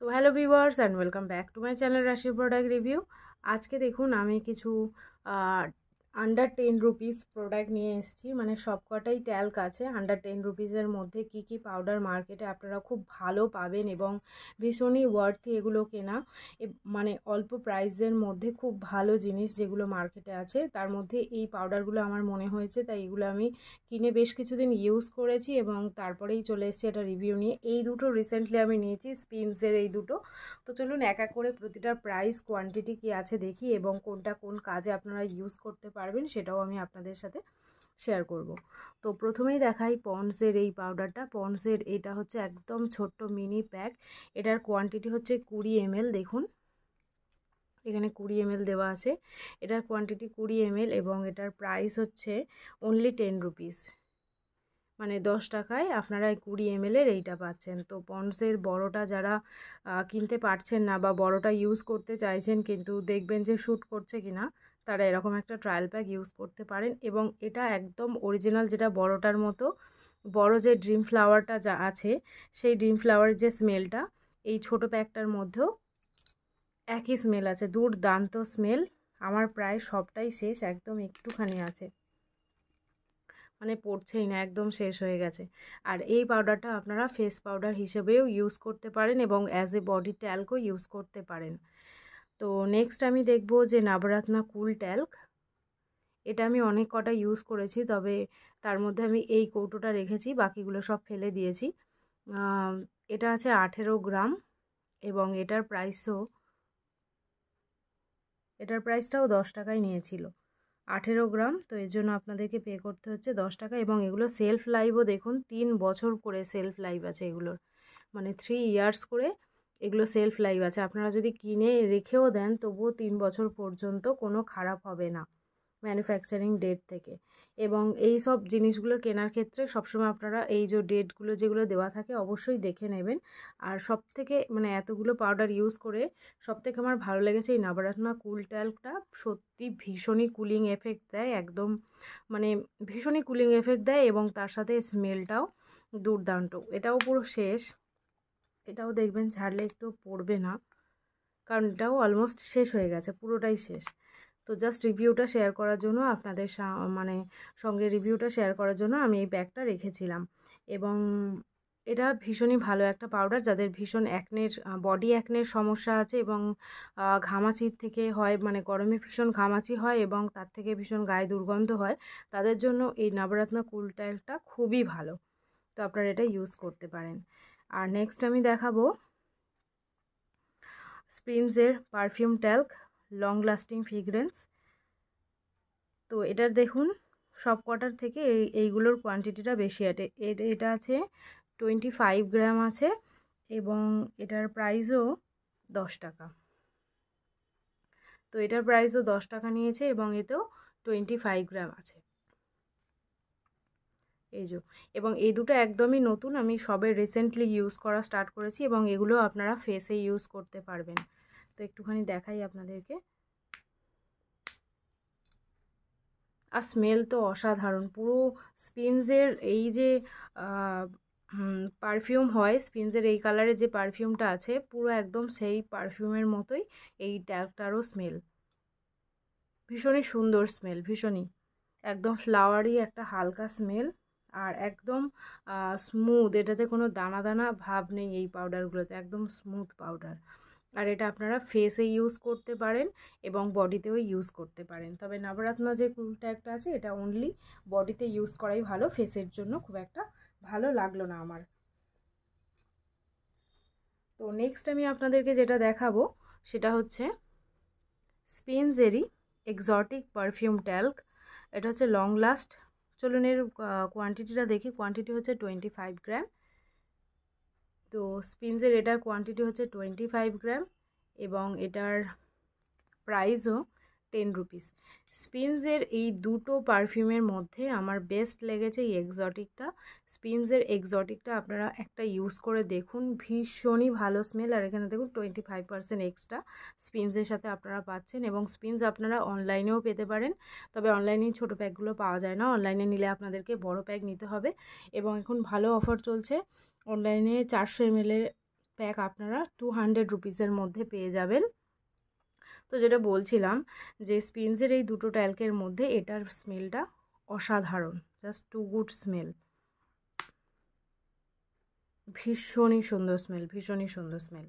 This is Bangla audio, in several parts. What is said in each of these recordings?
so hello viewers and welcome back to my channel Rashi product review আজকে দেখুন আমি কিছু আন্ডার টেন রুপিস প্রোডাক্ট নিয়ে এসেছি মানে সব কটাই ট্যাল্ক আছে আন্ডার টেন রুপিসের মধ্যে কি কি পাউডার মার্কেটে আপনারা খুব ভালো পাবেন এবং ভীষণই ওয়ার্থি এগুলো কেনা মানে অল্প প্রাইসের মধ্যে খুব ভালো জিনিস যেগুলো মার্কেটে আছে তার মধ্যে এই পাউডারগুলো আমার মনে হয়েছে তাই এগুলো আমি কিনে বেশ কিছুদিন ইউজ করেছি এবং তারপরেই চলে এসেছি এটা রিভিউ নিয়ে এই দুটো রিসেন্টলি আমি নিয়েছি স্পিমসের এই দুটো তো চলুন এক এক করে প্রতিটার প্রাইস কোয়ান্টিটি কি আছে দেখি এবং কোনটা কোন কাজে আপনারা ইউজ করতে পারেন পারবেন সেটাও আমি আপনাদের সাথে শেয়ার করব তো প্রথমেই দেখাই পন্ডসের এই পাউডারটা পন্ডসের এটা হচ্ছে একদম ছোট্ট মিনি প্যাক এটার কোয়ান্টিটি হচ্ছে কুড়ি এমএল দেখুন এখানে কুড়ি এমএল দেওয়া আছে এটার কোয়ান্টিটি কুড়ি এমএল এবং এটার প্রাইস হচ্ছে অনলি টেন রুপিস মানে দশ টাকায় আপনারা কুড়ি এমএলের এইটা পাচ্ছেন তো পন্ডসের বড়টা যারা কিনতে পারছেন না বা বড়টা ইউজ করতে চাইছেন কিন্তু দেখবেন যে শ্যুট করছে কিনা না তারা এরকম একটা ট্রায়াল প্যাক ইউজ করতে পারেন এবং এটা একদম অরিজিনাল যেটা বড়টার মতো বড় যে ড্রিম ফ্লাওয়ারটা যা আছে সেই ড্রিম ফ্লাওয়ারের যে স্মেলটা এই ছোট প্যাকটার মধ্যেও একই স্মেল আছে দুর্দান্ত স্মেল আমার প্রায় সবটাই শেষ একদম একটুখানি আছে মানে পড়ছেই না একদম শেষ হয়ে গেছে আর এই পাউডারটা আপনারা ফেস পাউডার হিসেবেও ইউজ করতে পারেন এবং অ্যাজ এ বডি ট্যালকও ইউজ করতে পারেন তো নেক্সট আমি দেখব যে নাবরাত্না কুল ট্যাল্ক এটা আমি অনেক কটা ইউজ করেছি তবে তার মধ্যে আমি এই কৌটোটা রেখেছি বাকিগুলো সব ফেলে দিয়েছি এটা আছে আঠেরো গ্রাম এবং এটার প্রাইসও এটার প্রাইসটাও দশ টাকায় নিয়েছিল আঠেরো গ্রাম তো এর জন্য আপনাদেরকে পে করতে হচ্ছে দশ টাকা এবং এগুলো সেলফ লাইভও দেখুন তিন বছর করে সেলফ লাইভ আছে এগুলোর মানে থ্রি ইয়ার্স করে এগুলো সেলফ লাইভ আছে আপনারা যদি কিনে রেখেও দেন তবুও তিন বছর পর্যন্ত কোনো খারাপ হবে না ম্যানুফ্যাকচারিং ডেট থেকে এবং এই সব জিনিসগুলো কেনার ক্ষেত্রে সবসময় আপনারা এই যে ডেটগুলো যেগুলো দেওয়া থাকে অবশ্যই দেখে নেবেন আর সব থেকে মানে এতগুলো পাউডার ইউজ করে সব থেকে আমার ভালো লেগেছে এই নাবারাত্মা কুল ট্যালকটা সত্যি ভীষণই কুলিং এফেক্ট দেয় একদম মানে ভীষণই কুলিং এফেক্ট দেয় এবং তার সাথে স্মেলটাও দুর্দান্ত এটাও পুরো শেষ এটাও দেখবেন ছাড়লে একটু পড়বে না কারণ এটাও অলমোস্ট শেষ হয়ে গেছে পুরোটাই শেষ তো জাস্ট রিভিউটা শেয়ার করার জন্য আপনাদের মানে সঙ্গে রিভিউটা শেয়ার করার জন্য আমি এই ব্যাগটা রেখেছিলাম এবং এটা ভীষণই ভালো একটা পাউডার যাদের ভীষণ অ্যাকনের বডি অ্যাকনের সমস্যা আছে এবং ঘামাচির থেকে হয় মানে গরমে ভীষণ ঘামাচি হয় এবং তার থেকে ভীষণ গায়ে দুর্গন্ধ হয় তাদের জন্য এই নবরত্ন কুল টাইলটা খুবই ভালো তো আপনারা এটা ইউজ করতে পারেন আর নেক্সট আমি দেখাবো স্প্রিন্সের perfume talc long lasting fragrance তো এটার দেখুন সব কটার থেকে এই এইগুলোর কোয়ান্টিটিটা বেশি আটে এটা আছে টোয়েন্টি ফাইভ গ্রাম আছে এবং এটার প্রাইসও দশ টাকা তো এটার প্রাইসও দশ টাকা নিয়েছে এবং এতেও টোয়েন্টি ফাইভ গ্রাম আছে এই যে এবং এই দুটো একদমই নতুন আমি সবে রিসেন্টলি ইউজ করা স্টার্ট করেছি এবং এগুলো আপনারা ফেসে ইউজ করতে পারবেন তো একটুখানি দেখাই আপনাদেরকে আর স্মেল তো অসাধারণ পুরো স্পিনজের এই যে পারফিউম হয় স্পিনজের এই কালারের যে পারফিউমটা আছে পুরো একদম সেই পারফিউমের মতোই এই ট্যাগটারও স্মেল ভীষণই সুন্দর স্মেল ভীষণই একদম ফ্লাওয়ারি একটা হালকা স্মেল আর একদম স্মুথ এটাতে কোনো দানা দানা ভাব নেই এই পাউডারগুলোতে একদম স্মুথ পাউডার আর এটা আপনারা ফেসে ইউজ করতে পারেন এবং বডিতেও ইউজ করতে পারেন তবে নবরাত্না যে কুলটা একটা আছে এটা অনলি বডিতে ইউজ করাই ভালো ফেসের জন্য খুব একটা ভালো লাগলো না আমার তো নেক্সট আমি আপনাদেরকে যেটা দেখাবো সেটা হচ্ছে স্পিনজেরি এক্সটিক পারফিউম ট্যাল্ক এটা হচ্ছে লং লাস্ট চলুন এর কোয়ান্টিটিটা দেখি কোয়ান্টিটি হচ্ছে টোয়েন্টি ফাইভ গ্রাম তো স্পিনসের এটার কোয়ান্টিটি হচ্ছে টোয়েন্টি ফাইভ গ্রাম এবং এটার প্রাইসও টেন রুপিস স্পিনসের এই দুটো পারফিউমের মধ্যে আমার বেস্ট লেগেছে এই এক্সটিকটা স্পিনসের এক্সটিকটা আপনারা একটা ইউজ করে দেখুন ভীষণই ভালো স্মেল আর এখানে দেখুন টোয়েন্টি ফাইভ পার্সেন্ট এক্সট্রা স্পিনসের সাথে আপনারা পাচ্ছেন এবং স্পিনস আপনারা অনলাইনেও পেতে পারেন তবে অনলাইনে ছোটো প্যাকগুলো পাওয়া যায় না অনলাইনে নিলে আপনাদেরকে বড় প্যাক নিতে হবে এবং এখন ভালো অফার চলছে অনলাইনে চারশো এমএলের প্যাক আপনারা টু হান্ড্রেড রুপিসের মধ্যে পেয়ে যাবেন তো যেটা বলছিলাম যে স্পিনসের এই দুটো ট্যালকের মধ্যে এটার স্মেলটা অসাধারণ জাস্ট টু গুড স্মেল ভীষণই সুন্দর স্মেল ভীষণই সুন্দর স্মেল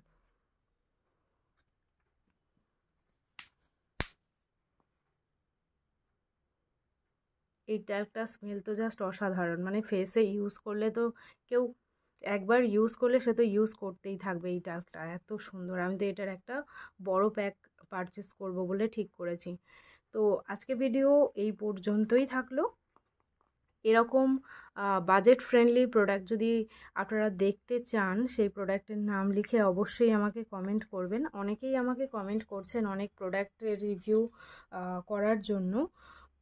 এই একটা স্মেল তো জাস্ট অসাধারণ মানে ফেসে ইউজ করলে তো কেউ একবার ইউজ করলে সে তো ইউজ করতেই থাকবে এই ট্যালকটা এত সুন্দর আমি তো এটার একটা বড় প্যাক পারচেস করব বলে ঠিক করেছি তো আজকে ভিডিও এই পর্যন্তই থাকলো এরকম বাজেট ফ্রেন্ডলি প্রোডাক্ট যদি আপনারা দেখতে চান সেই প্রোডাক্টের নাম লিখে অবশ্যই আমাকে কমেন্ট করবেন অনেকেই আমাকে কমেন্ট করছেন অনেক প্রোডাক্টের রিভিউ করার জন্য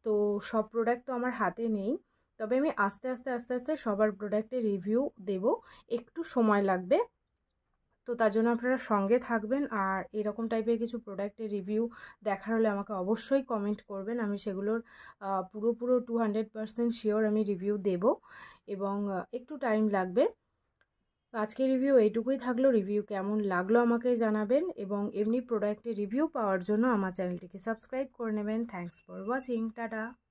তো সব প্রোডাক্ট তো আমার হাতে নেই তবে আমি আস্তে আস্তে আস্তে আস্তে সবার প্রোডাক্টে রিভিউ দেব একটু সময় লাগবে তো তার জন্য আপনারা সঙ্গে থাকবেন আর এরকম টাইপের কিছু প্রোডাক্টের রিভিউ দেখার হলে আমাকে অবশ্যই কমেন্ট করবেন আমি সেগুলোর পুরোপুরো টু হান্ড্রেড পারসেন্ট শিওর আমি রিভিউ দেব এবং একটু টাইম লাগবে আজকে রিভিউ এইটুকুই থাকলো রিভিউ কেমন লাগলো আমাকে জানাবেন এবং এমনি প্রোডাক্টের রিভিউ পাওয়ার জন্য আমার চ্যানেলটিকে সাবস্ক্রাইব করে নেবেন থ্যাংকস ফর ওয়াচিং টাটা